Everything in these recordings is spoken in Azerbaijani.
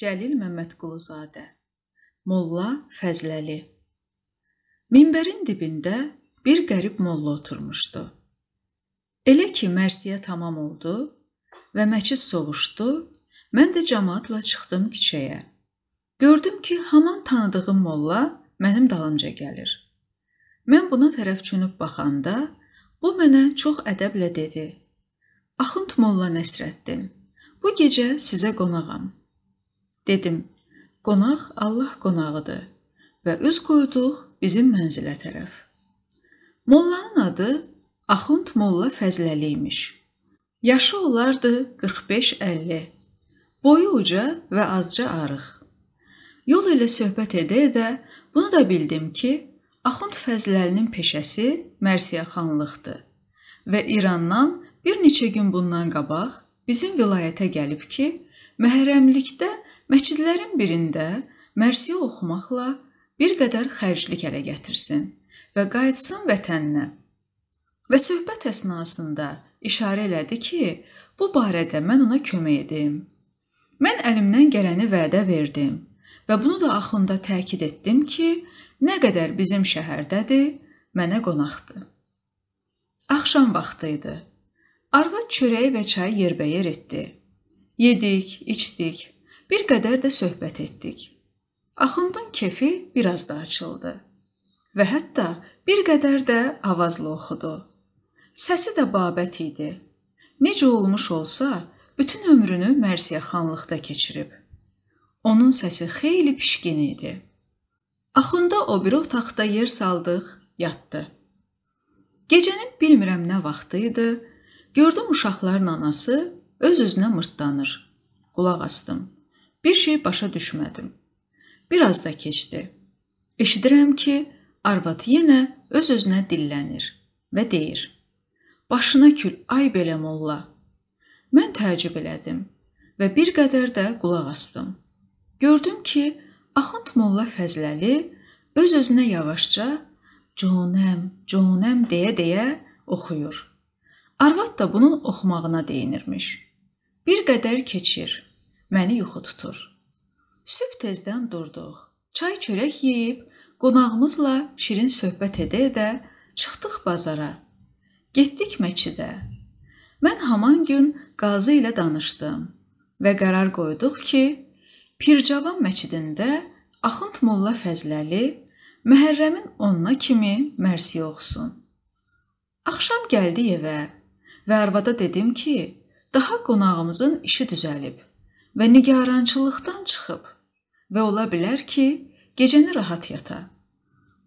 Cəlil Məmmədquluzadə Molla Fəzləli Minbərin dibində bir qərib molla oturmuşdu. Elə ki mərsiyə tamam oldu və məscid sovuşdu, mən də cemaatla çıxdım küçəyə. Gördüm ki, haman tanıdığım molla mənim dalımca gəlir. Mən buna tərəf çönüb baxanda bu mənə çox ədəblə dedi: "Axund Molla Nəsrəddin, bu gecə sizə qonağam." Dedim, qonaq Allah qonağıdır və üz qoyduq bizim mənzilə tərəf. Mollanın adı Axund Molla Fəzləli imiş. Yaşı olardı 45-50. Boyu uca və azca arıq. Yol ilə söhbət edə-edə bunu da bildim ki, Axund Fəzləlinin peşəsi mərsiyəxanlıqdır və İrandan bir neçə gün bundan qabaq bizim vilayətə gəlib ki, Məhərrəmlikdə Məscidlərin birində mərsiyə oxumaqla bir qədər xərclik ələ gətirsin və qayıtsın vətəninə. Və söhbət əsnasında işarə elədi ki, bu barədə mən ona kömək edim. Mən əlimdən gələni vədə verdim və bunu da axunda təkid etdim ki, nə qədər bizim şəhərdədir, mənə qonaqdır. Axşam vaxtı idi. Arvad çörəyi və çayı yerbəyer etdi. Yedik, içdik. Bir qədər də söhbət etdik. Axundun kefi biraz da açıldı və hətta bir qədər də avazlı oxudu. Səsi də babət idi. Necə olmuş olsa, bütün ömrünü Mərsiyə xanlıqda keçirib. Onun səsi xeyli pişkin idi. Axunda o bir otaqda yer saldıq, yatdı. Gecənin bilmirəm nə vaxtı idi, gördüm uşaqların anası öz-özünə mırtdanır. Qulaq asdım. Bir şey başa düşmədim. Bir az da keçdi. Eşidirəm ki, arvad yenə öz-özünə dillənir və deyir: "Başına kül, ay belə molla." Mən təəccüb elədim və bir qədər də qulaq asdım. Gördüm ki, Axund Molla Fəzləli öz-özünə yavaşca "Conəm, conəm" deyə-deyə oxuyur. Arvad da bunun oxumağına deyinirmiş. Bir qədər keçir məni yuxu tutur. Sübh tezdən durduq. Çay çörək yeyib, qonağımızla şirin söhbət edə-edə çıxdıq bazara. Getdik məscidə. Mən haman gün qazı ilə danışdım və qərar qoyduq ki, Pircavan məscidində Axund Molla Fəzləli Məhərrəmin 10-na kimi mərsiyə oxusun. Axşam gəldi evə və arvada dedim ki, daha qonağımızın işi düzəlib və nigarançılıqdan çıxıb və ola bilər ki, gecəni rahat yata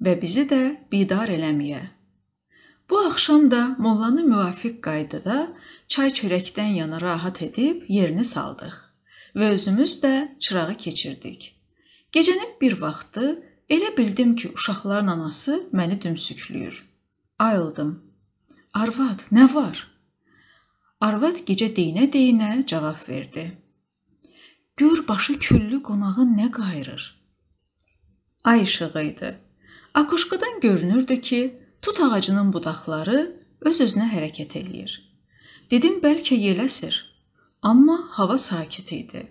və bizi də bidar eləməyə. Bu axşam da mollanı müvafiq qaydada çay çörəkdən yana rahat edib yerini saldıq və özümüz də çırağı keçirdik. Gecənin bir vaxtı elə bildim ki, uşaqların anası məni dümsüklüyür. Ayıldım. Arvad, nə var? Arvad gecə deyinə-deyinə cavab verdi. Gör başı küllü qonağı nə qayırır. Ay işığı idi. Akuşkadan görünürdü ki, tut ağacının budaqları öz-özünə hərəkət eləyir. Dedim bəlkə yeləsir, amma hava sakit idi.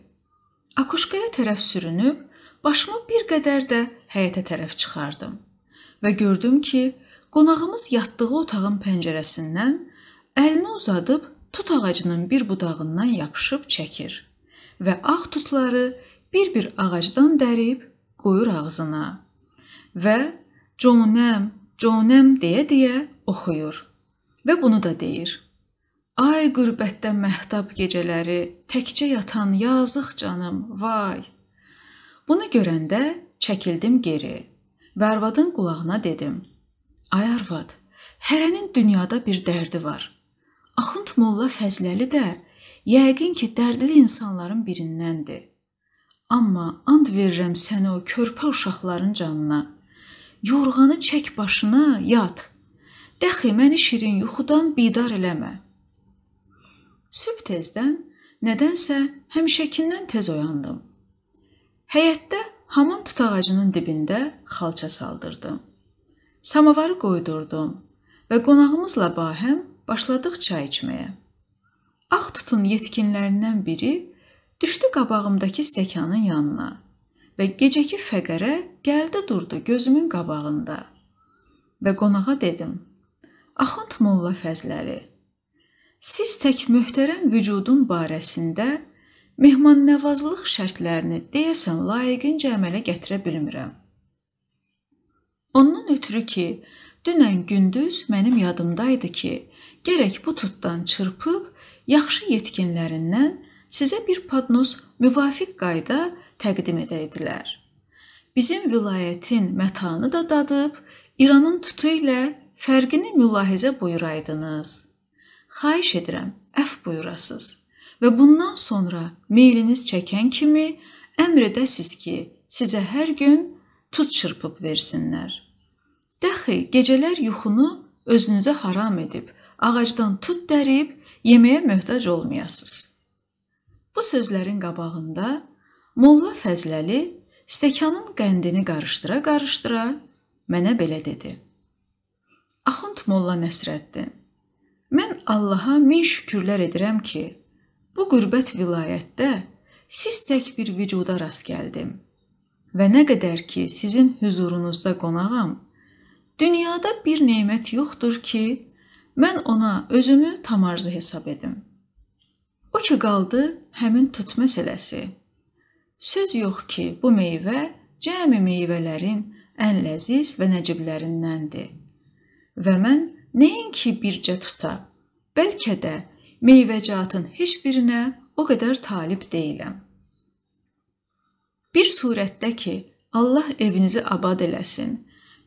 Akuşkaya tərəf sürünüb başımı bir qədər də həyətə tərəf çıxardım və gördüm ki, qonağımız yatdığı otağın pəncərəsindən əlini uzadıb tut ağacının bir budağından yapışıb çəkir və ağ tutları bir-bir ağacdan dərib qoyur ağzına və Conəm, conəm deyə-deyə oxuyur və bunu da deyir. Ay qürbətdə məhtab gecələri, təkcə yatan yazıq canım, vay. Bunu görəndə çəkildim geri və arvadın qulağına dedim: Ay arvad, hərənin dünyada bir dərdi var. Axund Molla Fəzləli də Yəqin ki, dərdli insanların birindəndir. Amma and verirəm sənə o körpə uşaqların canına. Yorğanı çək başına, yat. Dəxi məni şirin yuxudan bidar eləmə. Sübh tezdən nədənsə həmişəkindən tez oyandım. Həyətdə haman tut ağacının dibində xalça saldırdım. Samavarı qoydurdum və qonağımızla bahəm başladıq çay içməyə. Ağ tutun yetkinlərindən biri düşdü qabağımdakı stəkanın yanına və gecəki fəqərə gəldi durdu gözümün qabağında. Və qonağa dedim: "Axund Molla Fəzləri, siz tək möhtərəm vücudun barəsində mehmannəvazlıq şərtlərini deyəsən layiqincə əmələ gətirə bilmirəm. Ondan ötürü ki, dünən gündüz mənim yadımda idi ki, Gərək bu tutdan çırpıb yaxşı yetkinlərindən sizə bir padnos müvafiq qayda təqdim edəydilər. Bizim vilayətin mətanı da dadıb İranın tutu ilə fərqini mülahizə buyuraydınız. Xahiş edirəm, əf buyurasız və bundan sonra meyliniz çəkən kimi əmr edəsiz ki, sizə hər gün tut çırpıb versinlər. Dəxi gecələr yuxunu özünüzə haram edib ağacdan tut dərib yeməyə möhtac olmayasınız. Bu sözlərin qabağında Molla Fəzləli stəkanın qəndini qarışdıra-qarışdıra mənə belə dedi: Axund Molla Nəsrəddin, mən Allaha min şükürlər edirəm ki, bu qürbət vilayətdə siz tək bir vücuda rast gəldim. Və nə qədər ki sizin huzurunuzda qonağam, dünyada bir nemət yoxdur ki, Mən ona özümü tam arzı hesab edim. O ki qaldı həmin tut məsələsi. Söz yox ki, bu meyvə cəmi meyvələrin ən ləziz və nəciblərindəndir. Və mən nəinki bircə tuta, bəlkə də meyvəcatın heç birinə o qədər talib deyiləm. Bir surətdə ki, Allah evinizi abad eləsin.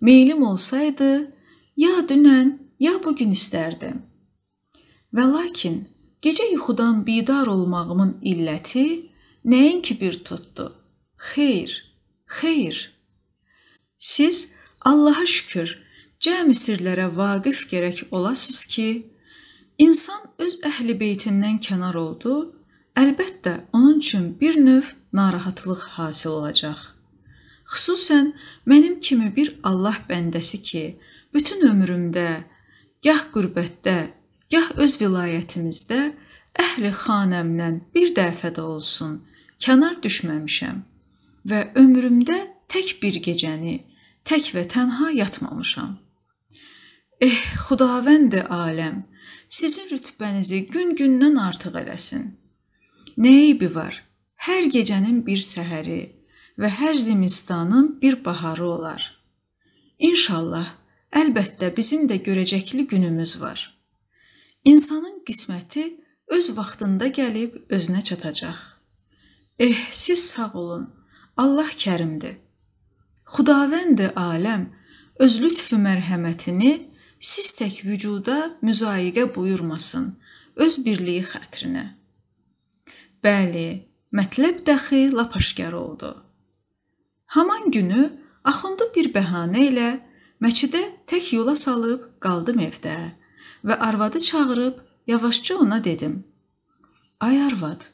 Meylim olsaydı, ya dünən ya bu gün istərdim. Və lakin gecə yuxudan bidar olmağımın illəti nəinki bir tutdu. Xeyr, xeyr. Siz Allaha şükür cəmi sirlərə vaqif gərək olasınız ki, insan öz əhli beytindən kənar oldu, əlbəttə onun üçün bir növ narahatlıq hasil olacaq. Xüsusən mənim kimi bir Allah bəndəsi ki, bütün ömrümdə gah qürbətdə, gah öz vilayətimizdə əhli xanəmdən bir dəfə də olsun kənar düşməmişəm və ömrümdə tək bir gecəni tək və tənha yatmamışam. Eh, Xudavəndi aləm, sizin rütbənizi gün-gündən artıq eləsin. Nə eybi var? Hər gecənin bir səhəri və hər zimistanın bir baharı olar. İnşallah Əlbəttə, bizim də görəcəkli günümüz var. İnsanın qisməti öz vaxtında gəlib özünə çatacaq. Eh, siz sağ olun. Allah kərimdir. Xudavəndi aləm öz lütfü mərhəmətini siz tək vücuda müzayiqə buyurmasın öz birliyi xətrinə. Bəli, mətləb dəxi lap aşkar oldu. Haman günü axundu bir bəhanə ilə məscidə tək yola salıb qaldım evdə və arvadı çağırıb yavaşca ona dedim: "Ay arvad,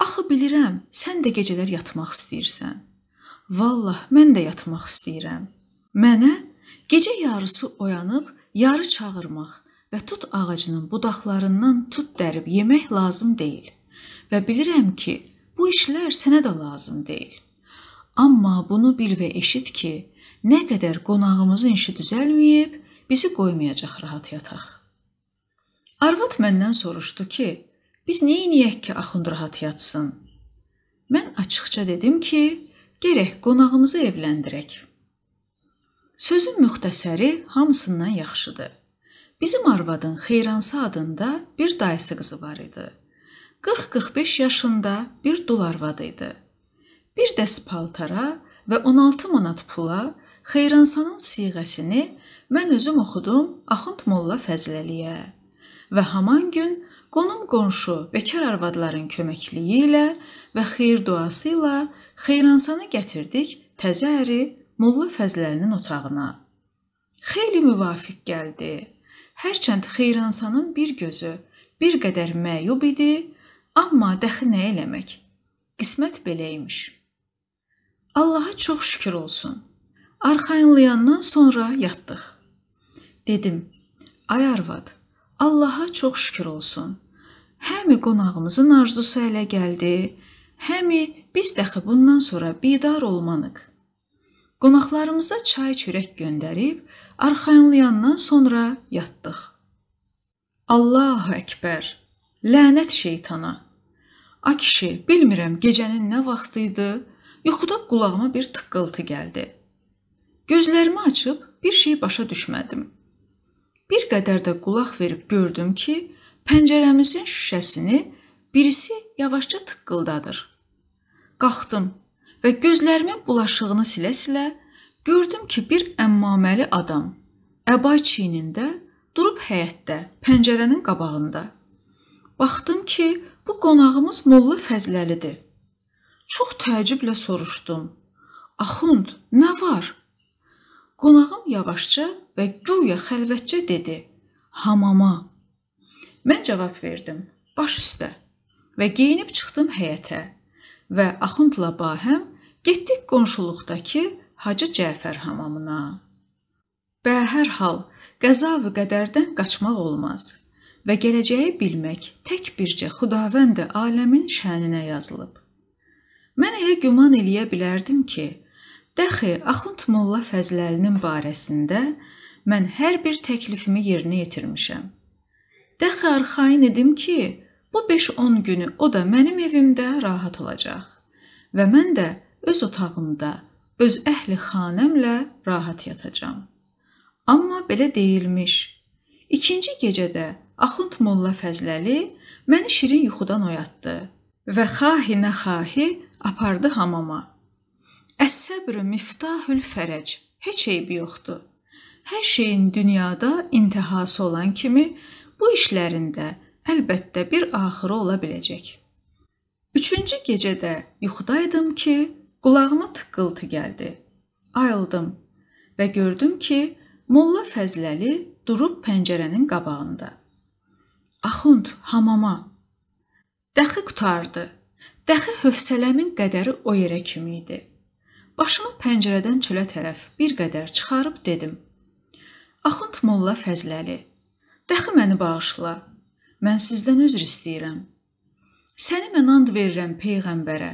axı bilirəm, sən də gecələr yatmaq istəyirsən. Vallah, mən də yatmaq istəyirəm. Mənə gecə yarısı oyanıb yarı çağırmaq və tut ağacının budaqlarından tut dərib yemək lazım deyil. Və bilirəm ki, bu işlər sənə də lazım deyil. Amma bunu bil və eşit ki, Nə qədər qonağımızın işi düzəlməyib, bizi qoymayacaq rahat yataq. Arvad məndən soruşdu ki, biz nə edək ki, axund rahat yatsın? Mən açıqca dedim ki, gərək qonağımızı evləndirək. Sözün müxtəsəri hamısından yaxşıdır. Bizim arvadın Xeyransa adında bir dayısı qızı var idi. 40-45 yaşında bir dul arvad idi. Bir dəst paltara və 16 manat pula Xeyransanın siğəsini mən özüm oxudum Axund Molla Fəzləliyə və haman gün qonum qonşu bekar arvadların köməkliyi ilə və xeyir duası ilə Xeyransanı gətirdik təzə əri Molla Fəzləlinin otağına. Xeyli müvafiq gəldi. Hərçənd Xeyransanın bir gözü bir qədər məyub idi, amma dəxi nə eləmək? Qismət belə imiş. Allaha çox şükür olsun. Arxayınlayandan sonra yatdıq. Dedim: "Ay arvad, Allaha çox şükür olsun. Həmi qonağımızın arzusu ələ gəldi, həmi biz dəxi bundan sonra bidar olmanıq." Qonaqlarımıza çay çörək göndərib arxayınlayandan sonra yatdıq. Allahu əkbər. Lənət şeytana. A kişi, bilmirəm gecənin nə vaxtı idi. Yuxuda qulağıma bir tıqqıltı gəldi. Gözlərimi açıb bir şey başa düşmədim. Bir qədər də qulaq verib gördüm ki, pəncərəmizin şüşəsini birisi yavaşca tıqqıldadır. Qalxdım və gözlərimin bulaşığını silə-silə gördüm ki, bir əmmaməli adam əbay çiynində durub həyətdə, pəncərənin qabağında. Baxdım ki, bu qonağımız Molla Fəzləlidir. Çox təəccüblə soruşdum: "Axund, nə var?" Qonağım yavaşca və guya xəlvətcə dedi: "Hamama." Mən cavab verdim: "Baş üstə." Və geyinib çıxdım həyətə və Axundla Bahəm getdik qonşuluqdakı Hacı Cəfər hamamına. Bə hər hal qəza və qədərdən qaçmaq olmaz və gələcəyi bilmək tək bircə Xudavənd aləmin şəninə yazılıb. Mən elə güman eləyə bilərdim ki, Dəxi Axund Molla Fəzləlinin barəsində mən hər bir təklifimi yerinə yetirmişəm. Dəxi arxain edim ki, bu 5-10 günü o da mənim evimdə rahat olacaq və mən də öz otağımda, öz əhli xanəmlə rahat yatacağam. Amma belə deyilmiş. İkinci gecədə Axund Molla Fəzləli məni şirin yuxudan oyatdı və xahinə xahi apardı hamama. Əs-səbrü miftahül fərəc. Heç eybi yoxdur. Hər şeyin dünyada intihası olan kimi bu işlərində əlbəttə bir axırı ola biləcək. 3-cü gecədə yuxudaydım ki, qulağıma tıqqıltı gəldi. Ayıldım və gördüm ki, Molla Fəzləli durub pəncərənin qabağında. Axund hamama. Dəxi qutardı. Dəxi hövsələmin qədəri o yerə kimi idi. Başımı pəncərədən çölə tərəf bir qədər çıxarıb dedim: Axund Molla Fəzləli, dəxi məni bağışla. Mən sizdən üzr istəyirəm. Səni mən and verirəm peyğəmbərə.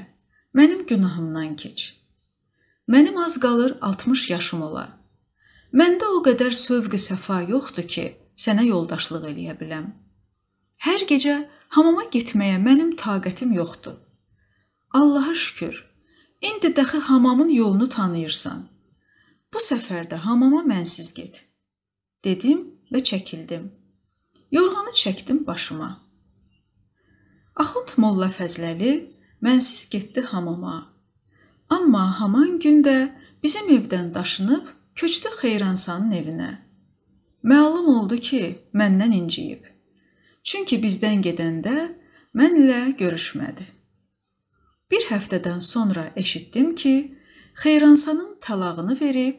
Mənim günahımdan keç. Mənim az qalır 60 yaşım ola. Məndə o qədər sövq-i səfa yoxdur ki, sənə yoldaşlıq eləyə biləm. Hər gecə hamama getməyə mənim taqətim yoxdur. Allaha şükür, İndi dəxi hamamın yolunu tanıyırsan. Bu səfər də hamama mənsiz get. dedim və çəkildim. Yorğanı çəkdim başıma. Axund Molla Fəzləli mənsiz getdi hamama. Amma haman gündə bizim evdən daşınıb köçdü Xeyransanın evinə. Məlum oldu ki, məndən inciyib. Çünki bizdən gedəndə mənlə görüşmədi. Bir həftədən sonra eşitdim ki, Xeyransanın talağını verib,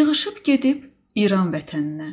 yığışıb gedib İran vətəninə.